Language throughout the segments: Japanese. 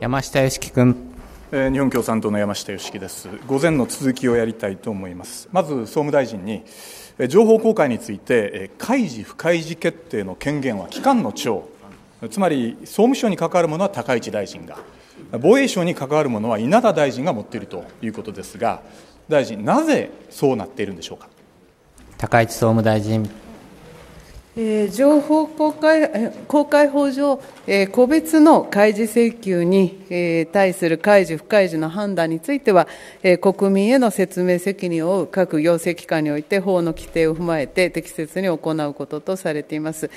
山下芳樹君。日本共産党の山下芳樹です。午前の続きをやりたいと思います。まず総務大臣に情報公開について開示不開示決定の権限は機関の長、つまり総務省に関わるものは高市大臣が、防衛省に関わるものは稲田大臣が持っているということですが、大臣なぜそうなっているんでしょうか。高市総務大臣。えー、情報公開公開法上、えー、個別の開示請求に、えー、対する開示、不開示の判断については、え国民への説明責任を負う各行政機関において法の規定を踏まえて適切に行うこととされています。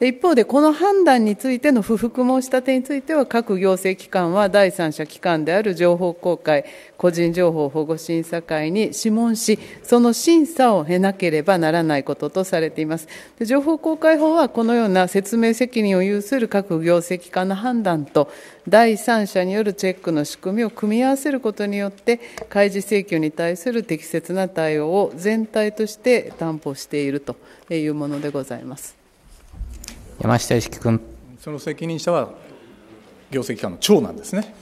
一方で、この判断についての不服申し立てについては、各行政機関は第三者機関である情報公開、個人情報保護審査会に諮問し、その審査を経なければならないこととされています。で情報公開法は、このような説明責任を有する各行政機関の判断と、第三者によるチェックの仕組みを組み合わせることによって、開示請求に対する適切な対応を全体として担保しているというものでございます。山下一君その責任者は行政機関の長なんですね、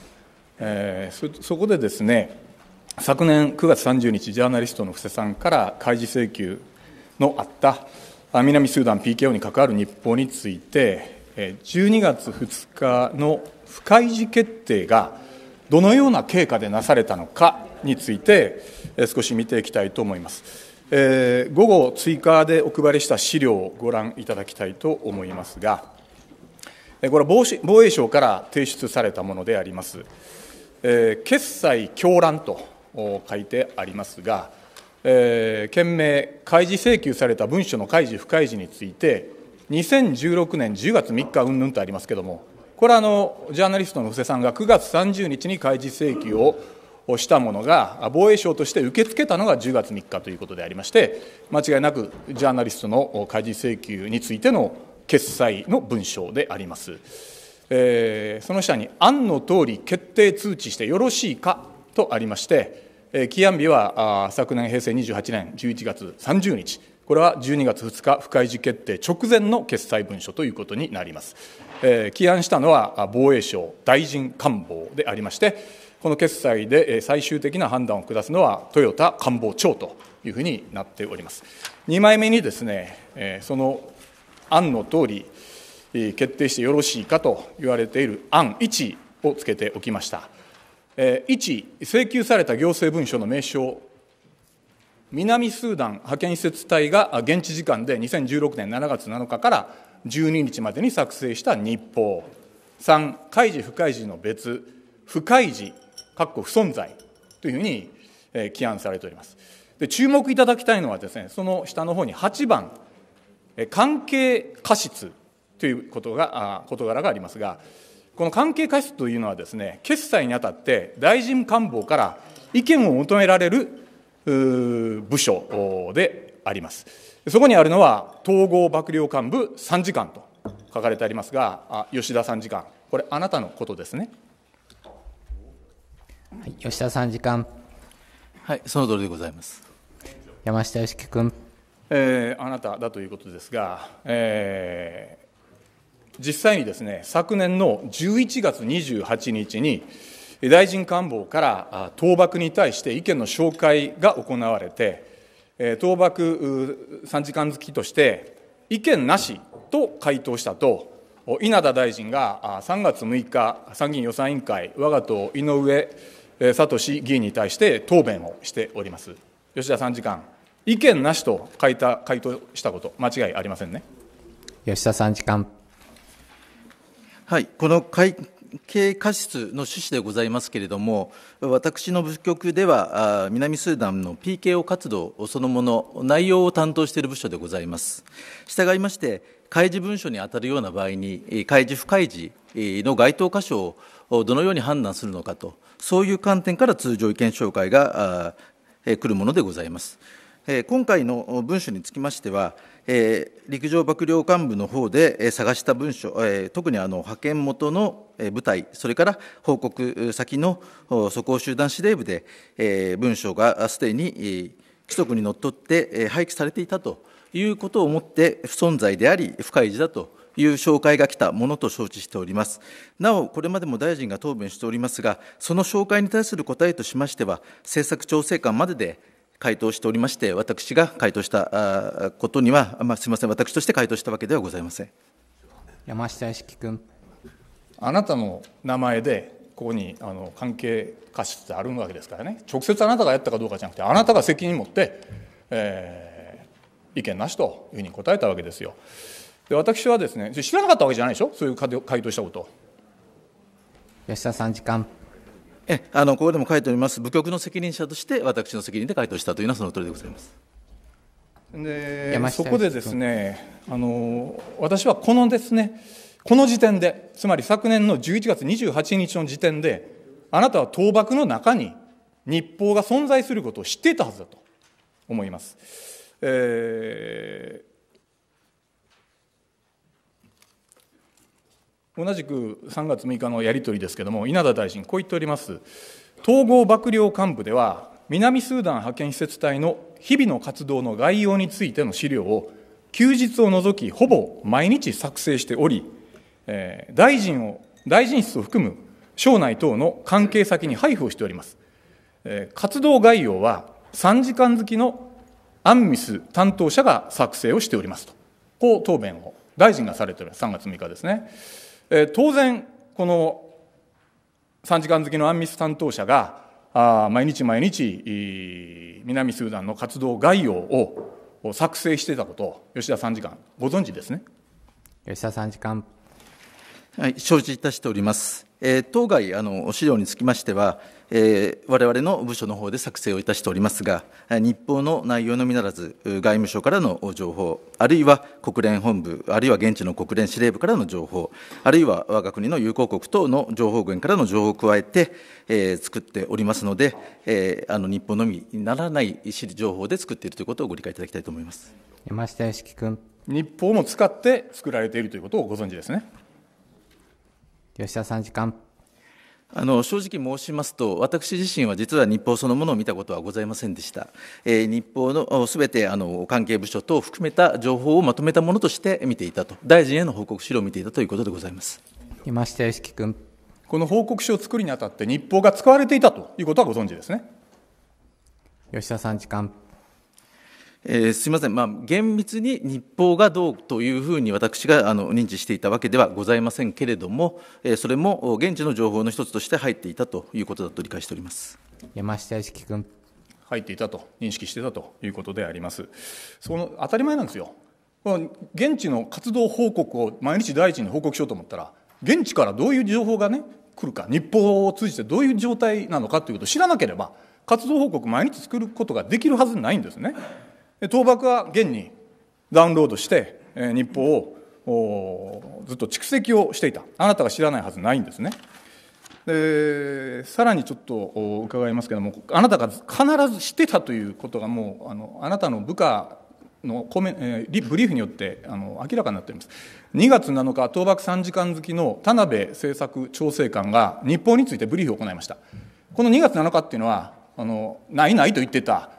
えー、そそこでですね昨年9月30日ジャーナリストの布施さんから開示請求のあった南スーダン PKO に関わる日報について12月2日の不開示決定がどのような経過でなされたのかについて少し見ていきたいと思います。えー、午後追加でお配りした資料をご覧いただきたいと思いますが、これは防衛省から提出されたものであります。えー、決済狂乱と書いてありますが、えー、件名、開示請求された文書の開示・不開示について、2016年10月3日うんぬんとありますけれども、これはあのジャーナリストの布施さんが9月30日に開示請求をしたものが防衛省として受け付けたのが10月3日ということでありまして間違いなくジャーナリストの開示請求についての決裁の文章であります、えー、その下に案の通り決定通知してよろしいかとありまして起案日は昨年平成28年11月30日これは12月2日不開示決定直前の決裁文書ということになります、起案したのは防衛省大臣官房でありましてこの決裁で最終的な判断を下すのは豊田官房長というふうになっております。2枚目にですね、その案の通り、決定してよろしいかと言われている案1をつけておきました。1、請求された行政文書の名称、南スーダン派遣施設隊が現地時間で2016年7月7日から12日までに作成した日報3開示不開示の別不開示不存在というふうに、起案されております。で注目いただきたいのはですね、その下の方に8番、関係過失ということがあ事柄がありますが、この関係過失というのはですね、決裁にあたって大臣官房から意見を求められる部署であります。そこにあるのは、統合幕僚幹部参事官と書かれてありますが、あ吉田参事官、これ、あなたのことですね。吉田参事官。はい、その通りでございます。山下芳樹君。えー、あなただということですが、えー、実際にですね、昨年の11月28日に、大臣官房から倒幕に対して意見の紹介が行われて、倒幕3時間付きとして、意見なしと回答したと、稲田大臣が3月6日、参議院予算委員会、我が党井上サトシ議員に対して答弁をしております。吉田参事官、意見なしと書いた回答したこと、間違いありませんね。吉田参事官。はい、この会計過失の趣旨でございますけれども、私の部局では、南スーダンの PKO 活動そのもの、内容を担当している部署でございます。従いまして、開示文書に当たるような場合に、開示、不開示の該当箇所をどのように判断するのかと。そういう観点から通常意見紹介が来るものでございます。今回の文書につきましては、陸上幕僚幹部の方で探した文書、特にあの派遣元の部隊、それから報告先の素行集団司令部で、文書がすでに規則にのっとって廃棄されていたということをもって、不存在であり、不開示だと。いう紹介が来たものと承知しております。なお、これまでも大臣が答弁しておりますが、その紹介に対する答えとしましては、政策調整官までで回答しておりまして、私が回答したことには、まあ、すみません、私として回答したわけではございません。山下良樹君。あなたの名前で、ここにあの関係過失ってあるわけですからね、直接あなたがやったかどうかじゃなくて、あなたが責任持って、えー、意見なしというふうに答えたわけですよ。で私はですね知らなかったわけじゃないでしょそういう回答したこと吉田さん時間えあのここでも書いております部局の責任者として私の責任で回答したというのはその通りでございますでそこでですねあの私はこのですねこの時点でつまり昨年の11月28日の時点であなたは倒幕の中に日報が存在することを知っていたはずだと思います、えー同じく3月6日のやり取りですけれども稲田大臣こう言っております統合幕僚幹部では南スーダン派遣施設隊の日々の活動の概要についての資料を休日を除きほぼ毎日作成しており、えー、大臣を大臣室を含む省内等の関係先に配布をしております、えー、活動概要は3時間付きのアンミス担当者が作成をしておりますとこう答弁を大臣がされている3月6日ですねえ当然この3時間付きのアンミス担当者があ毎日毎日南スーダンの活動概要を作成してたことを吉田参事官ご存知ですね吉田参事官はい承知いたしております当該あの資料につきましては、えー、我々の部署の方で作成をいたしておりますが、日報の内容のみならず、外務省からの情報、あるいは国連本部、あるいは現地の国連司令部からの情報、あるいは我が国の友好国等の情報源からの情報を加えて、えー、作っておりますので、えー、あの日報のみならない情報で作っているということをご理解いただきたいと思います山下良樹君。日報も使って作られているということをご存知ですね。吉田参事官あの正直申しますと、私自身は実は日報そのものを見たことはございませんでした。えー、日報のすべてあの関係部署等を含めた情報をまとめたものとして見ていたと、大臣への報告資料を見ていたということでございます。山下由樹君。この報告書を作るにあたって、日報が使われていたということはご存知ですね。吉田参事官。えー、すみません、まあ、厳密に日報がどうというふうに私があの認知していたわけではございませんけれども、えー、それも現地の情報の一つとして入っていたということだと理解しております山下良樹君。入っていたと認識してたということであります。その当たり前なんですよ現地の活動報告を毎日大臣に報告しようと思ったら現地からどういう情報がね来るか日報を通じてどういう状態なのかということを知らなければ活動報告毎日作ることができるはずないんですね。倒幕は現にダウンロードして、え日報をずっと蓄積をしていたあなたが知らないはずないんですねでさらにちょっと伺いますけどもあなたが必ず知ってたということがもうあのあなたの部下のコメ、えー、ブリーフによってあの明らかになっています2月7日倒幕3時間好きの田辺政策調整官が日報についてブリーフを行いましたこの2月7日っていうのはあのないないと言ってた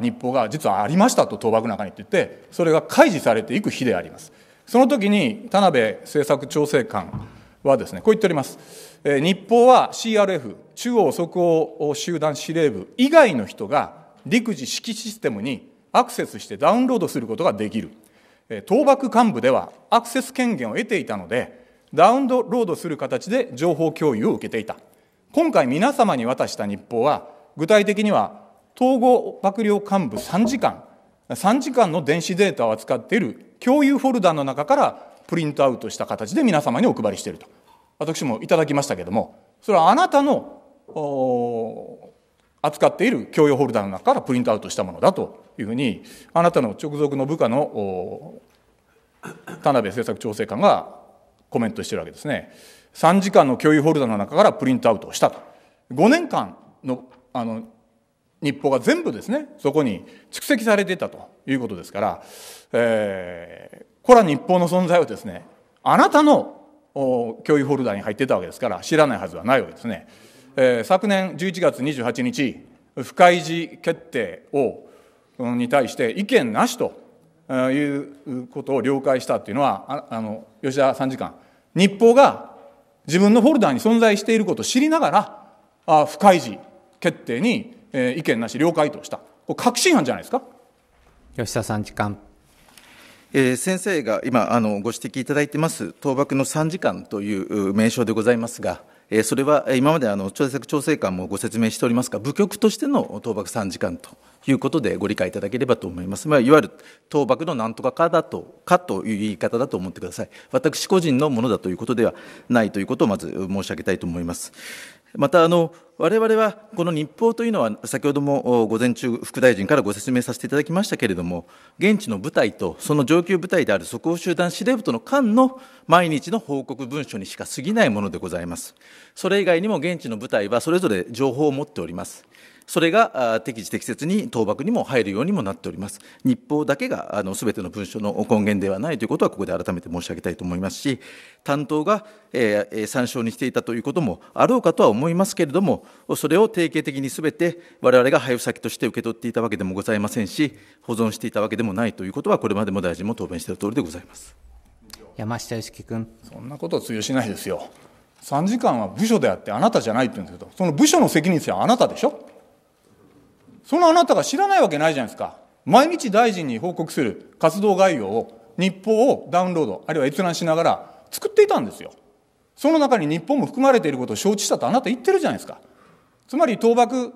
日報が実はありましたと倒幕の中にって言ってそれが開示されていく日でありますその時に田辺政策調整官はですねこう言っております日報は CRF 中央即応集団司令部以外の人が陸自指揮システムにアクセスしてダウンロードすることができる倒幕幹部ではアクセス権限を得ていたのでダウンロードする形で情報共有を受けていた今回皆様に渡した日報は具体的には統合幕僚幹部3時間3時間の電子データを扱っている共有フォルダの中からプリントアウトした形で皆様にお配りしていると私もいただきましたけどもそれはあなたの扱っている共用フォルダの中からプリントアウトしたものだというふうにあなたの直属の部下の田辺政策調整官がコメントしてるわけですね3時間の共有フォルダの中からプリントアウトをしたと5年間のあの日報が全部ですねそこに蓄積されていたということですから、えー、これは日報の存在をですねあなたの共有フォルダーに入ってたわけですから知らないはずはないわけですね。えー、昨年11月28日不開示決定をに対して意見なしということを了解したっていうのはあの吉田参事官日報が自分のフォルダーに存在していることを知りながらあ不開示決定にえー、意見なし了解とした、これ確信犯じゃないですか吉田さん、時間。えー、先生が今あのご指摘いただいてます倒幕の3時間という名称でございますが、えー、それは今まであの調査策調整官もご説明しておりますが、部局としての倒幕3時間ということでご理解いただければと思います。まあ、いわゆる倒幕のなんとかかだとかという言い方だと思ってください。私個人のものだということではないということをまず申し上げたいと思います。またあの我々はこの日報というのは先ほども午前中副大臣からご説明させていただきましたけれども現地の部隊とその上級部隊である即応集団司令部との間の毎日の報告文書にしか過ぎないものでございますそれ以外にも現地の部隊はそれぞれ情報を持っておりますそれが適時適切に倒幕にも入るようにもなっております。日報だけがあの全ての文書の根源ではないということは、ここで改めて申し上げたいと思いますし、担当が、えー、参照にしていたということもあろうかとは思いますけれども、それを定型的にすべて我々が配布先として受け取っていたわけでもございませんし、保存していたわけでもないということは、これまでも大臣も答弁している通りでございます。山下良樹君。そんなこと通用しないですよ。参事官は部署であってあなたじゃないって言うんですけど、その部署の責任者はあなたでしょそのあなたが知らないわけないじゃないですか。毎日大臣に報告する活動概要を、日報をダウンロード、あるいは閲覧しながら作っていたんですよ。その中に日本も含まれていることを承知したとあなた言ってるじゃないですか。つまり、倒幕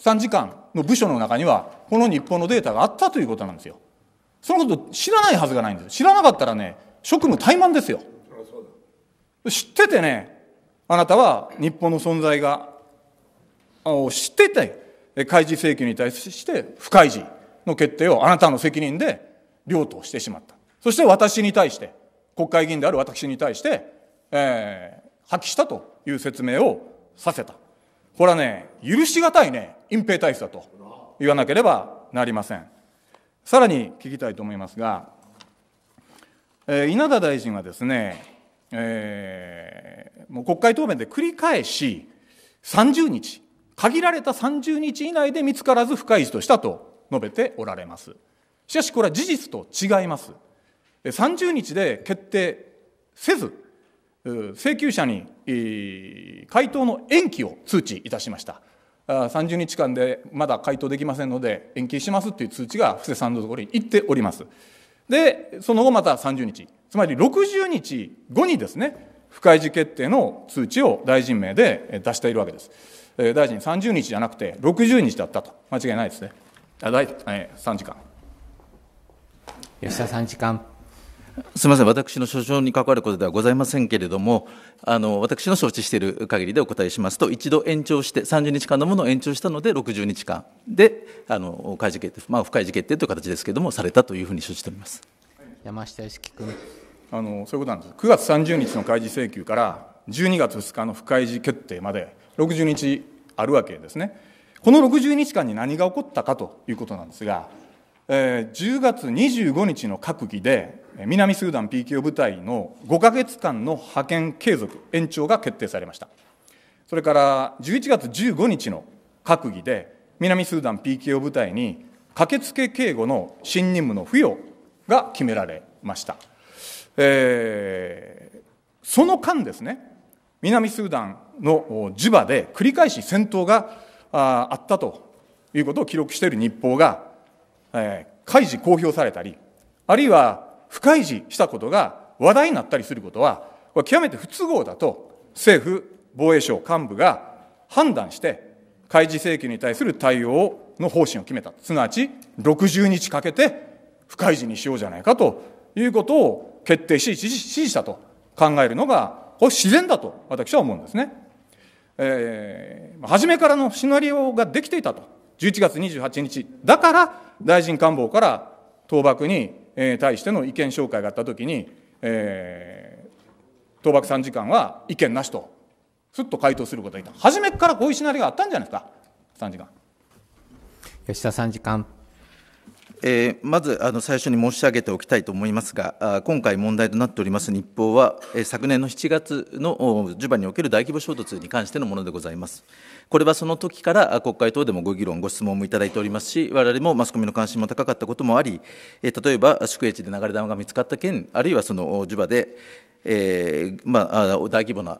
3時間の部署の中には、この日本のデータがあったということなんですよ。そのこと知らないはずがないんです。知らなかったらね、職務怠慢ですよ。知っててね、あなたは日本の存在が、を知ってて、開示請求に対して不開示の決定をあなたの責任で領としてしまった。そして私に対して、国会議員である私に対して、えー、破棄したという説明をさせた。これはね、許し難いね、隠蔽体質だと言わなければなりません。さらに聞きたいと思いますが、えー、稲田大臣はですね、えー、もう国会答弁で繰り返し、30日、限られた30日以内で見つからず不開示としたと述べておられますしかしこれは事実と違います30日で決定せず請求者に回答の延期を通知いたしました30日間でまだ回答できませんので延期しますという通知が布施さんのところに行っておりますでその後また30日つまり60日後にですね不開示決定の通知を大臣名で出しているわけです大臣30日じゃなくて60日だったと、間違いないですね。あ大え3時間吉田さん時間すみません、私の所掌に関わることではございませんけれども、あの私の承知している限りでお答えしますと、一度延長して、30日間のものを延長したので、60日間で、あの開示決定、まあ、不開示決定という形ですけれども、されたというふうに承知しております山下良樹君あのそういうことなんです、9月30日の開示請求から、12月2日の不開示決定まで、60日あるわけですね。この60日間に何が起こったかということなんですが、え10月25日の閣議で、南スーダン PKO 部隊の5か月間の派遣継続、延長が決定されました。それから11月15日の閣議で、南スーダン PKO 部隊に駆けつけ警護の新任務の付与が決められました。えー、その間ですね、南スーダンのジュバで繰り返し戦闘があったということを記録している日報が、えー、開示公表されたり、あるいは不開示したことが話題になったりすることは、これ極めて不都合だと政府、防衛省幹部が判断して、開示請求に対する対応の方針を決めた。すなわち、60日かけて不開示にしようじゃないかということを決定し、指示したと考えるのがこれ自然だと私は思うんですね。えー、初めからのシナリオができていたと。11月28日。だから、大臣官房から倒幕に対しての意見紹介があったときに、えー、倒幕参時間は意見なしと、すっと回答することがいた。初めからこういうシナリオがあったんじゃないですか、3時間。吉田参事官えー、まずあの最初に申し上げておきたいと思いますが、今回問題となっております日報は、昨年の7月のジュバにおける大規模衝突に関してのものでございます。これはその時から国会等でもご議論、ご質問もいただいておりますし、我々もマスコミの関心も高かったこともあり、例えば宿営地で流れ弾が見つかった件、あるいはそのジュバでえーまあ、大規模な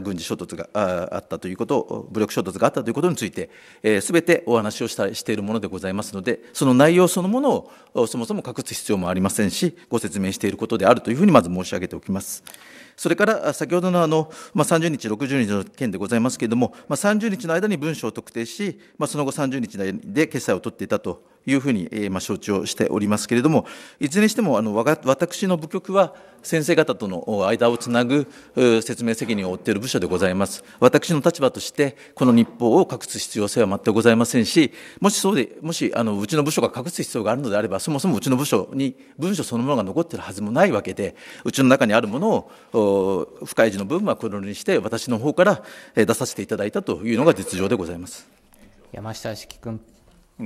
軍事衝突があったということ、武力衝突があったということについて、す、べ、てお話をしたしているものでございますので、その内容そのものをそもそも隠す必要もありませんし、ご説明していることであるというふうにまず申し上げておきます。それから先ほどのあの、まあ、30日、60日の件でございますけれども、まあ、30日の間に文書を特定し、まあ、その後30日で決裁を取っていたというふうに、えーまあ、承知をしておりますけれども、いずれにしても、あの私の部局は、先生方との間をつなぐ説明責任を負っている部署でございます。私の立場として、この日報を隠す必要性は全くございませんし、もしそうで、もしあのうちの部署が隠す必要があるのであれば、そもそもうちの部署に文書そのものが残っているはずもないわけで、うちの中にあるものを、不開示の部分はこれにして、私の方から出させていただいたというのが実情でございます。山下式君。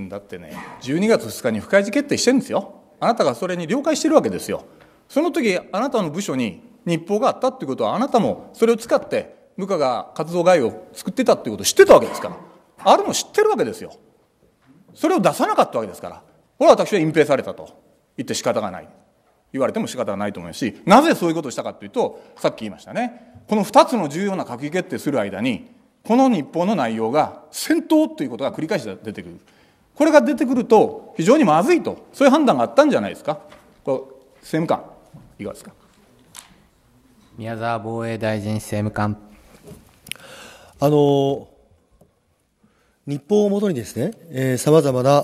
だってね12月2日に不開示決定してるんですよあなたがそれに了解してるわけですよその時あなたの部署に日報があったってことはあなたもそれを使って部下が活動概要を作ってたってことを知ってたわけですからあるの知ってるわけですよそれを出さなかったわけですからこれは私は隠蔽されたと言って仕方がない言われても仕方がないと思いますしなぜそういうことをしたかというとさっき言いましたねこの2つの重要な閣議決定する間にこの日報の内容が戦闘ということが繰り返し出てくる。これが出てくると非常にまずいとそういう判断があったんじゃないですかこれ政務官いかがですか宮沢防衛大臣政務官あの日報をもとにですねさまざまな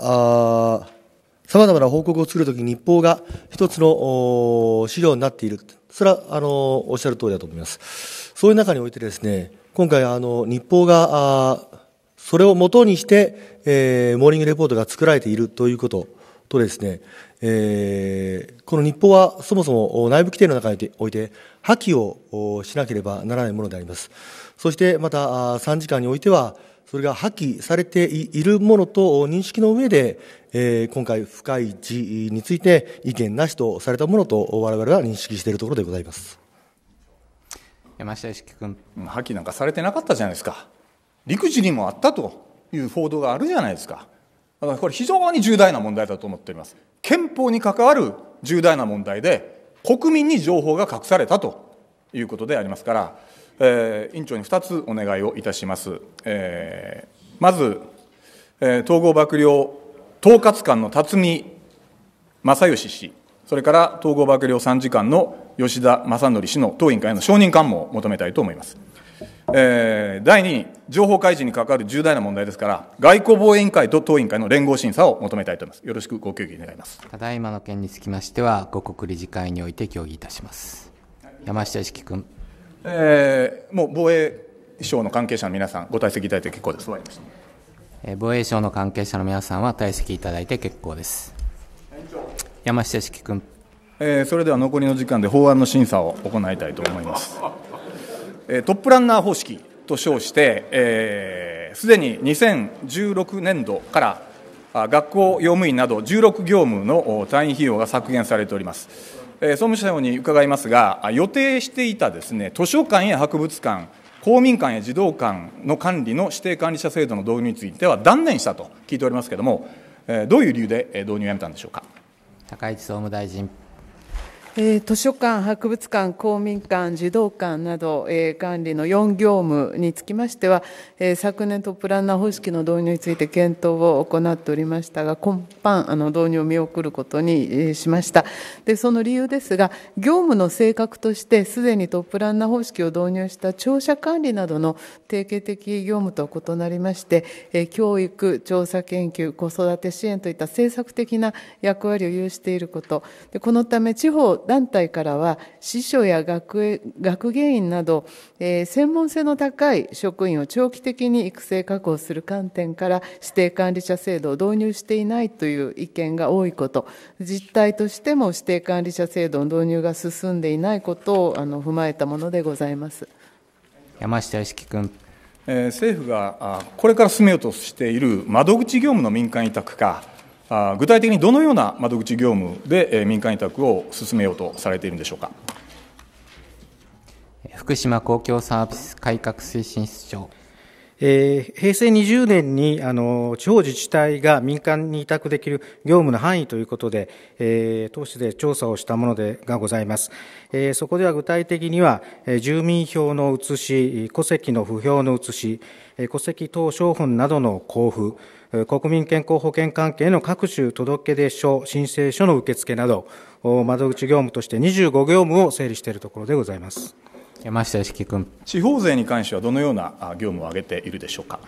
さまざまな報告を作るときに日報が一つの資料になっている。それは、あの、おっしゃる通りだと思います。そういう中においてですね、今回、あの、日報が、それをもとにして、えー、モーニングレポートが作られているということとですね、えー、この日報はそもそも内部規定の中において破棄をしなければならないものであります。そしてまた3時間においては、それが破棄されているものと認識の上で、えー、今回不開示について意見なしとされたものと我々は認識しているところでございます。山下一樹君破棄なんかされてなかったじゃないですか陸地にもあったという報道があるじゃないですか。だからこれ非常に重大な問題だと思っております。憲法に関わる重大な問題で、国民に情報が隠されたということでありますから、えー、委員長に2つお願いをいたします。えー、まず、えー、統合幕僚統括官の辰巳正義氏、それから統合幕僚参事官の吉田正則氏の当委員会の承認官もを求めたいと思います。えー、第2に、情報開示に関わる重大な問題ですから、外交防衛委員会と党委員会の連合審査を求めたいと思います。よろしくご協議願います。ただいまの件につきましては、五国理事会において協議いたします。山下一樹君。えー、もう防衛省の関係者の皆さん、ご退席いただいて結構です。えー、防衛省の関係者の皆さんは退席いただいて結構です。山下式君、えー、それでは残りの時間で法案の審査を行いたいと思います。トップランナー方式と称してすで、えー、に2016年度から学校用務員など16業務の単位費用が削減されております、え総務省に伺いますが予定していたですね図書館や博物館公民館や児童館の管理の指定管理者制度の導入については断念したと聞いておりますけれども、どういう理由で導入をやめたんでしょうか高市総務大臣。えー、図書館、博物館、公民館、児童館など、えー、管理の4業務につきましては、えー、昨年トップランナー方式の導入について検討を行っておりましたが、今般、あの導入を見送ることに、えー、しました。で、その理由ですが、業務の性格として、すでにトップランナー方式を導入した庁舎管理などの定型的業務と異なりまして、えー、教育、調査研究、子育て支援といった政策的な役割を有していること、でこのため、地方団体からは、司書や学学芸員など、えー、専門性の高い職員を長期的に育成確保する観点から指定管理者制度を導入していないという意見が多いこと、実態としても指定管理者制度の導入が進んでいないことをあの踏まえたものでございます。山下良樹君政府がこれから進めようとしている窓口業務の民間委託化具体的にどのような窓口業務で民間委託を進めようとされているんでしょうか福島公共サービス改革推進室長。えー、平成20年にあの地方自治体が民間に委託できる業務の範囲ということで、えー、当市で調査をしたものでがございます、えー、そこでは具体的には、えー、住民票の写し戸籍の不評の写し、えー、戸籍等商本などの交付国民健康保険関係の各種届出書、申請書の受付など、窓口業務として25業務を整理しているところでございます。山下由君。地方税に関してはどのような業務を挙げているでしょうか。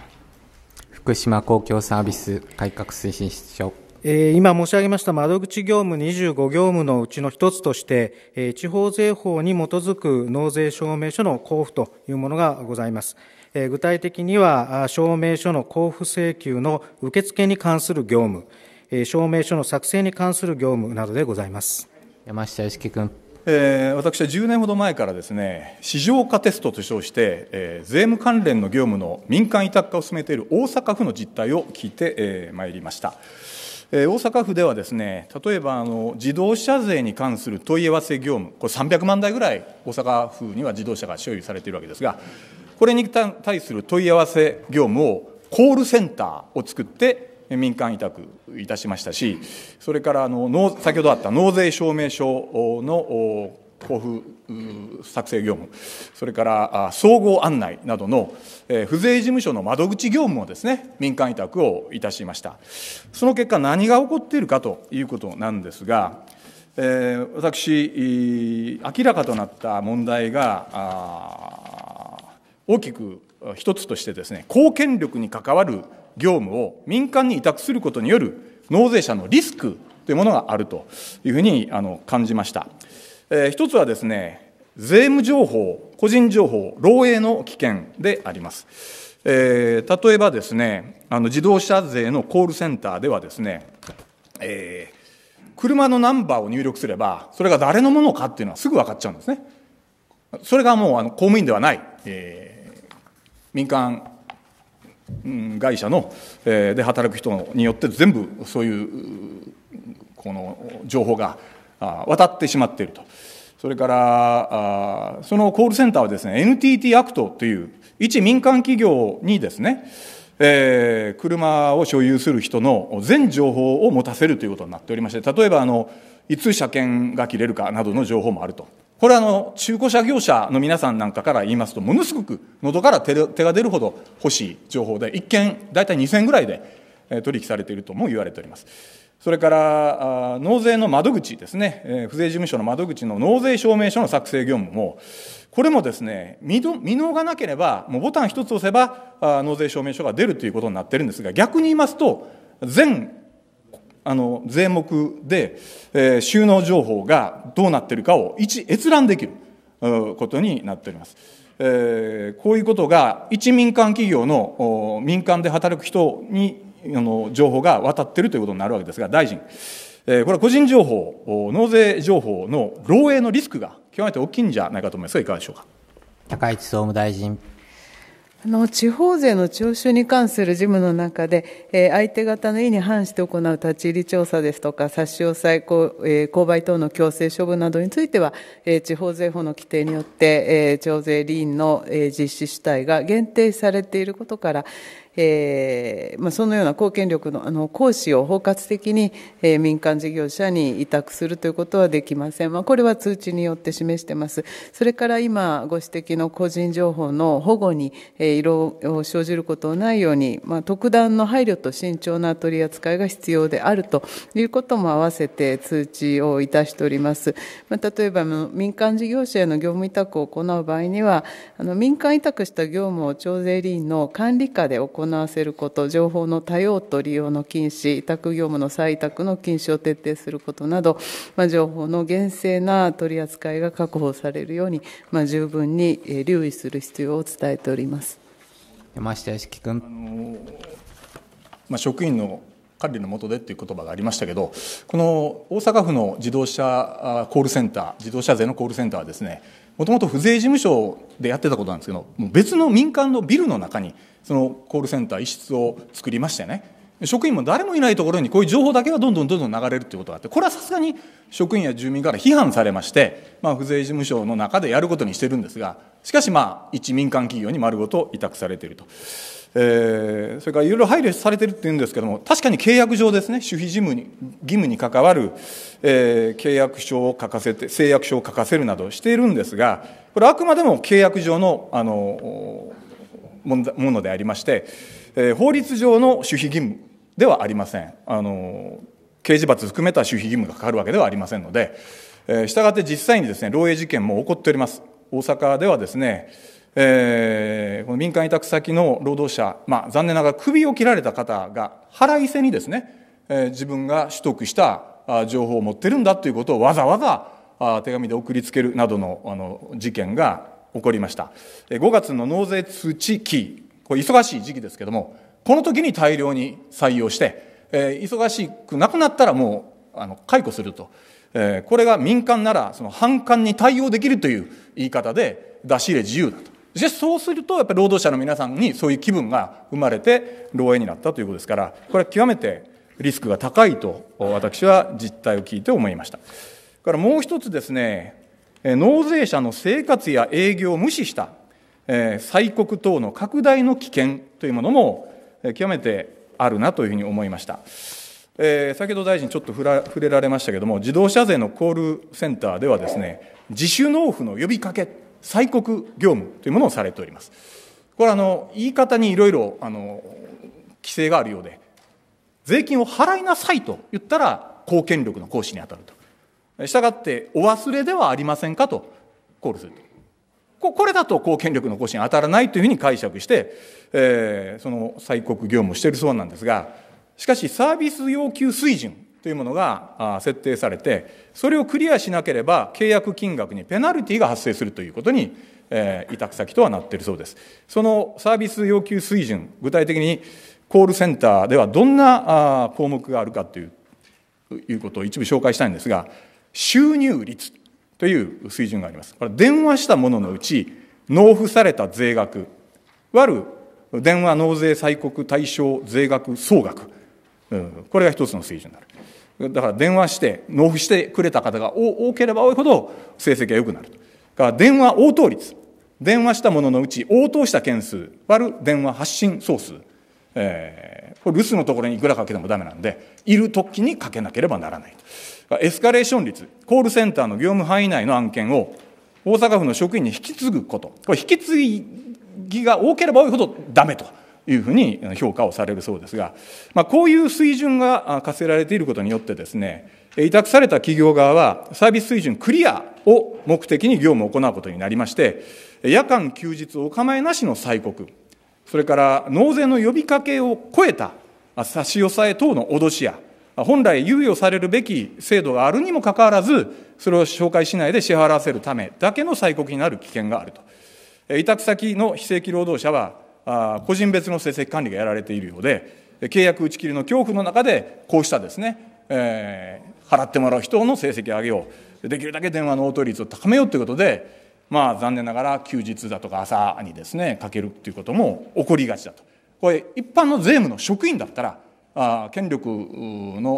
福島公共サービス改革推進室長。今申し上げました窓口業務25業務のうちの一つとして、地方税法に基づく納税証明書の交付というものがございます。具体的には、証明書の交付請求の受付に関する業務、証明書の作成に関する業務などでございます山下良樹君。えー、私は10年ほど前からですね市場化テストと称して、えー、税務関連の業務の民間委託化を進めている大阪府の実態を聞いて、えー、まいりました。大阪府ではですね例えばあの自動車税に関する問い合わせ業務これ300万台ぐらい大阪府には自動車が所有されているわけですがこれに対する問い合わせ業務をコールセンターを作って民間委託いたしましたし、それからあの先ほどあった納税証明書の交付作成業務、それから総合案内などの不税事務所の窓口業務もですね、民間委託をいたしました。その結果、何が起こっているかということなんですが、え私、明らかとなった問題が、大きく一つとしてですね公権力に関わる業務を民間に委託することによる納税者のリスクというものがあるというふうにあの感じました、えー、一つはですね税務情報個人情報漏洩の危険であります、えー、例えばですねあの自動車税のコールセンターではですね、えー、車のナンバーを入力すればそれが誰のものかっていうのはすぐ分かっちゃうんですねそれがもうあの公務員ではない、えー民間会社の、えー、で働く人によって全部そういうこの情報が渡ってしまっていると。それからそのコールセンターはですね NTT アクトという一民間企業にですね、えー、車を所有する人の全情報を持たせるということになっておりまして例えばあのいつ車検が切れるかなどの情報もあるとこれあの中古車業者の皆さんなんかから言いますとものすごく喉から手が出るほど欲しい情報で一件大体2000ぐらいで取引されているとも言われておりますそれから納税の窓口ですね不税事務所の窓口の納税証明書の作成業務もこれもですね未納がなければもうボタン一つ押せば納税証明書が出るということになっているんですが逆に言いますと全あの税目で、えー、収納情報がどうなってるかを一閲覧できることになっております。えー、こういうことが一民間企業の民間で働く人にあの情報が渡っているということになるわけですが、大臣、えー、これは個人情報、納税情報の漏洩のリスクが極めて大きいんじゃないかと思いますが、いかがでしょうか。高市総務大臣あの地方税の徴収に関する事務の中で、えー、相手方の意に反して行う立ち入り調査ですとか、差し押さえ、えー、購買等の強制処分などについては、えー、地方税法の規定によって、徴税理員の実施主体が限定されていることから、えーまあ、そのような貢献力のあの行使を包括的に、えー、民間事業者に委託するということはできません、まあ、これは通知によって示してます、それから今、ご指摘の個人情報の保護に、えー、色を生じることのないように、まあ、特段の配慮と慎重な取り扱いが必要であるということも併せて通知をいたしております。まあ、例えば民間事業者への業務委託を行う場合には、あの民間委託した業務を徴税理員の管理下で行わせること、情報の多用途利用の禁止、委託業務の再委託の禁止を徹底することなど、まあ、情報の厳正な取り扱いが確保されるように、まあ、十分に留意する必要を伝えております山下屋樹君。あのまあ、職員の管理の下でという言葉がありましたけどこの大阪府の自動車コールセンター自動車税のコールセンターはですねもともと不税事務所でやってたことなんですけど別の民間のビルの中にそのコールセンター一室を作りましてね職員も誰もいないところにこういう情報だけがどんどんどんどん流れるということがあってこれはさすがに職員や住民から批判されまして、まあ、不税事務所の中でやることにしてるんですがしかし一民間企業に丸ごと委託されていると。えー、それからいろいろ配慮されてるっていうんですけども確かに契約上ですね守秘義務に義務に関わる、えー、契約書を書かせて誓約書を書かせるなどしているんですがこれあくまでも契約上のあのものでありまして、えー、法律上の守秘義務ではありませんあの刑事罰含めた守秘義務がかかるわけではありませんので、えー、したがって実際にですね漏洩事件も起こっております大阪ではですねえー、この民間委託先の労働者、まあ、残念ながら首を切られた方が腹いせにですね、えー、自分が取得した情報を持ってるんだということをわざわざ手紙で送りつけるなどのあの事件が起こりました5月の納税通知期これ忙しい時期ですけどもこの時に大量に採用して、えー、忙しくなくなったらもうあの解雇すると、えー、これが民間ならその反感に対応できるという言い方で出し入れ自由だとそしそうすると、やっぱり労働者の皆さんにそういう気分が生まれて、漏えいになったということですから、これは極めてリスクが高いと、私は実態を聞いて思いました。からもう一つですね、納税者の生活や営業を無視した、え告等の拡大の危険というものも、え極めてあるなというふうに思いました。えー、先ほど大臣ちょっと触れられましたけれども、自動車税のコールセンターではですね、自主納付の呼びかけ催告業務というものをされております。これあの言い方にいろいろあの規制があるようで税金を払いなさいと言ったら公権力の行使に当たるとしたがってお忘れではありませんかとコールするとこれだと公権力の行使に当たらないというふうに解釈して、えー、その催告業務をしているそうなんですがしかしサービス要求水準というものが設定されてそれをクリアしなければ契約金額にペナルティが発生するということに委託先とはなっているそうですそのサービス要求水準具体的にコールセンターではどんな項目があるかといういうことを一部紹介したいんですが収入率という水準がありますこれ電話したもののうち納付された税額割る電話納税催告対象税額総額、うん、これが一つの水準になるだから電話して納付してくれた方が多ければ多いほど成績が良くなるだから電話応答率電話したもののうち応答した件数割る電話発信総数、えー、これ留守のところにいくらかけてもダメなんでいる時にかけなければならないエスカレーション率コールセンターの業務範囲内の案件を大阪府の職員に引き継ぐことこれ引き継ぎが多ければ多いほどダメと。いうふうに評価をされるそうですが、まあ、こういう水準が課せられていることによってですね委託された企業側はサービス水準クリアを目的に業務を行うことになりまして夜間休日お構いなしの催告それから納税の呼びかけを超えた差し押さえ等の脅しや本来猶予されるべき制度があるにもかかわらずそれを紹介しないで支払わせるためだけの催告になる危険があると委託先の非正規労働者はあ個人別の成績管理がやられているようで契約打ち切りの恐怖の中でこうしたですね、えー、払ってもらう人の成績を上げようできるだけ電話の応答率を高めようということでまあ残念ながら休日だとか朝にですねかけるっていうことも起こりがちだとこれ一般の税務の職員だったらあ権力の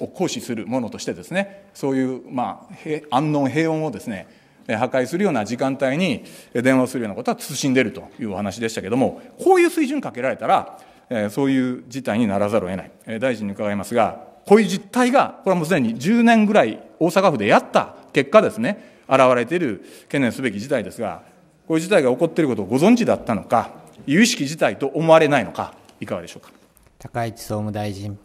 を行使するものとしてですねそういう、まあ、安穏平穏をですね破壊するような時間帯に電話をするようなことは慎んでるというお話でしたけれどもこういう水準かけられたらそういう事態にならざるを得ない大臣に伺いますがこういう実態がこれはもうすでに10年ぐらい大阪府でやった結果ですね現れている懸念すべき事態ですがこういう事態が起こっていることをご存知だったのか有意識事態と思われないのかいかがでしょうか高市総務大臣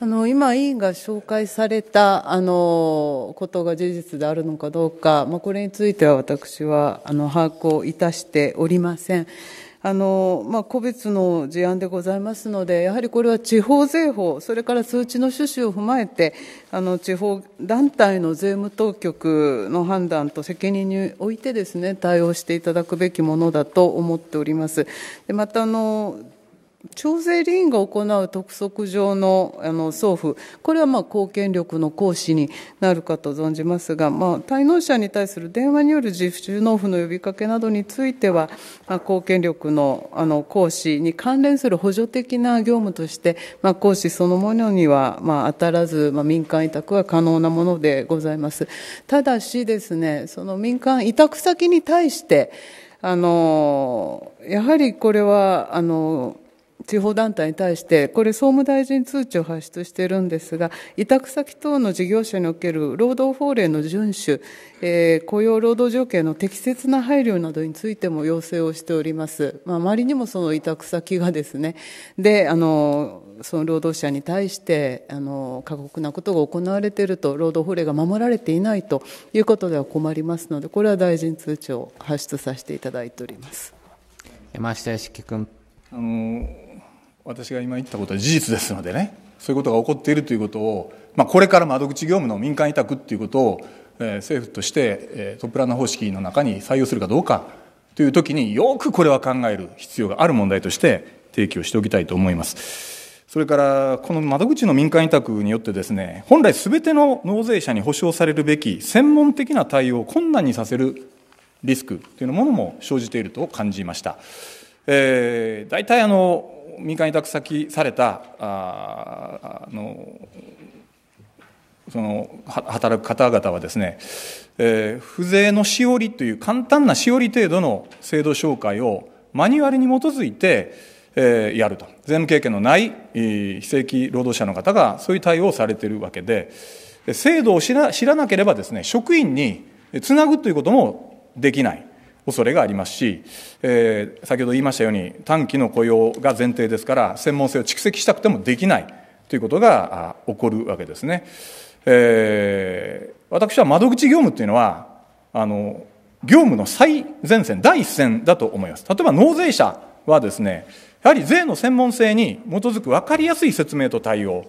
あの今、委員が紹介されたあのことが事実であるのかどうか、まあ、これについては私はあの把握をいたしておりません。あのまあ、個別の事案でございますので、やはりこれは地方税法、それから通知の趣旨を踏まえて、あの地方団体の税務当局の判断と責任においてです、ね、対応していただくべきものだと思っております。でまたあの徴税理員が行う督促状のあの送付、これはまあ公権力の行使になるかと存じますが、まあ、滞納者に対する電話による自主納付の呼びかけなどについては、まあ、公権力のあの行使に関連する補助的な業務として、まあ、行使そのものには、まあ、当たらず、まあ、民間委託は可能なものでございます。ただしですね、その民間委託先に対して、あのやはりこれはあの地方団体に対して、これ総務大臣通知を発出しているんですが、委託先等の事業者における労働法令の遵守、えー、雇用労働条件の適切な配慮などについても要請をしております。まあ、周りにもその委託先がですね、で、あの、その労働者に対してあの過酷なことが行われていると労働法令が守られていないということでは困りますのでこれは大臣通知を発出させていただいております山下良樹君あの私が今言ったことは事実ですのでねそういうことが起こっているということを、まあ、これから窓口業務の民間委託っていうことを、えー、政府として、えトップランナー方式の中に採用するかどうかという時によくこれは考える必要がある問題として提起をしておきたいと思います。それからこの窓口の民間委託によってですね本来すべての納税者に保障されるべき専門的な対応を困難にさせるリスクというものも生じていると感じました。えー、大体あの民間委託先されたあのその働く方々はですね、えー、不税のしおりという簡単なしおり程度の制度紹介をマニュアルに基づいて、えー、やると税務経験のない、えー、非正規労働者の方がそういう対応をされているわけで制度を知らなければですね職員につなぐということもできない恐れがありますし、えー、先ほど言いましたように短期の雇用が前提ですから専門性を蓄積したくてもできないということが起こるわけですね。えー、私は窓口業務というのはあの業務の最前線第一線だと思います。例えば納税者はですねやはり税の専門性に基づく分かりやすい説明と対応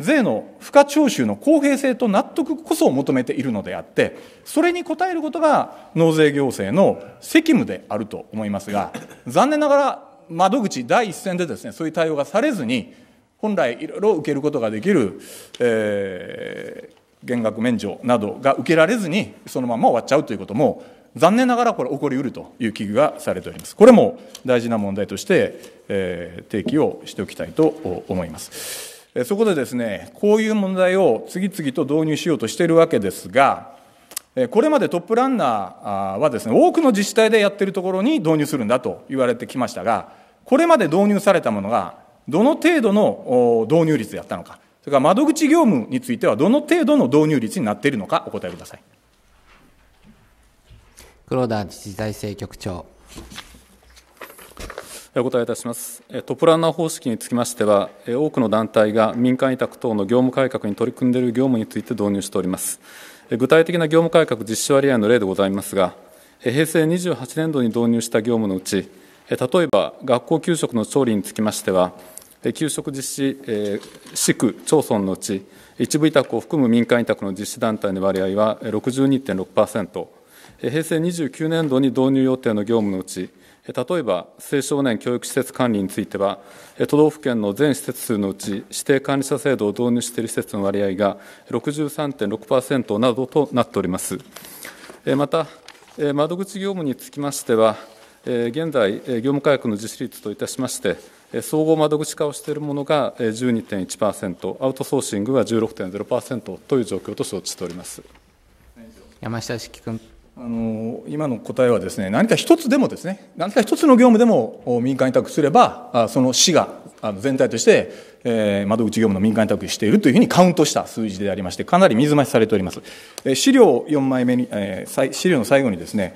税の付加徴収の公平性と納得こそを求めているのであって、それに応えることが納税行政の責務であると思いますが、残念ながら窓口第一線でですね、そういう対応がされずに、本来いろいろ受けることができる、えー、減額免除などが受けられずに、そのまま終わっちゃうということも、残念ながらこれ、起こりうるという危惧がされております。これも大事な問題として、えー、提起をしておきたいと思います。そこでですね、こういう問題を次々と導入しようとしているわけですが、これまでトップランナーはですね、多くの自治体でやってるところに導入するんだと言われてきましたが、これまで導入されたものが、どの程度の導入率でやったのか、それから窓口業務については、どの程度の導入率になっているのか、お答えください。黒田自治財政局長。お答えいたします。トップランナー方式につきましては、多くの団体が民間委託等の業務改革に取り組んでいる業務について導入しております。具体的な業務改革実施割合の例でございますが、平成28年度に導入した業務のうち、例えば学校給食の調理につきましては、給食実施、市区、町村のうち、一部委託を含む民間委託の実施団体の割合は62.6%、平成29年度に導入予定の業務のうち、例えば青少年教育施設管理については都道府県の全施設数のうち指定管理者制度を導入している施設の割合が63.6%などとなっておりますまた窓口業務につきましては現在業務改革の実施率といたしまして総合窓口化をしているものが12.1%アウトソーシングは16.0%という状況と承知しております山下樹君。あの今の答えはですね何か一つでもですね何か一つの業務でも民間委託すればその市が全体として、え窓口業務の民間委託しているというふうにカウントした数字でありましてかなり水増しされております、え資料4枚目に、え資料の最後にですね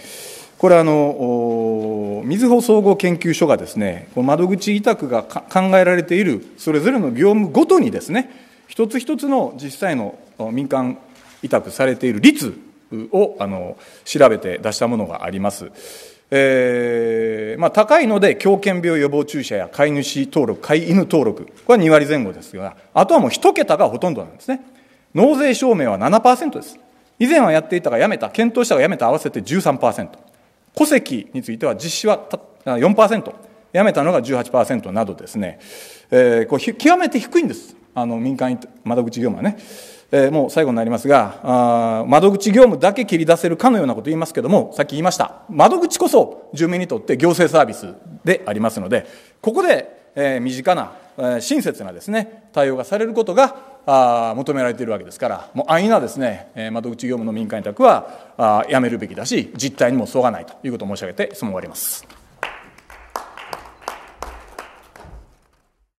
これあのみずほ総合研究所がですねこの窓口委託が考えられているそれぞれの業務ごとにですね一つ一つの実際の民間委託されている率をあの調べて出したものがあります。えーまあ、高いので狂犬病予防注射や飼い主登録飼い犬登録これは2割前後ですがあとはもう1桁がほとんどなんですね納税証明は7%です以前はやっていたがやめた検討したがやめた合わせて13%戸籍については実施は4%やめたのが18%などですね、えー、こう極めて低いんですあの民間窓口業務はねえー、もう最後になりますがあ、窓口業務だけ切り出せるかのようなことを言いますけども、さっき言いました、窓口こそ住民にとって行政サービスでありますので、ここで、えー、身近な、えー、親切なですね、対応がされることが、あ求められているわけですから、もう安易なですね、えー、窓口業務の民間委託はあやめるべきだし、実態にも沿がないということを申し上げて質問を終わります。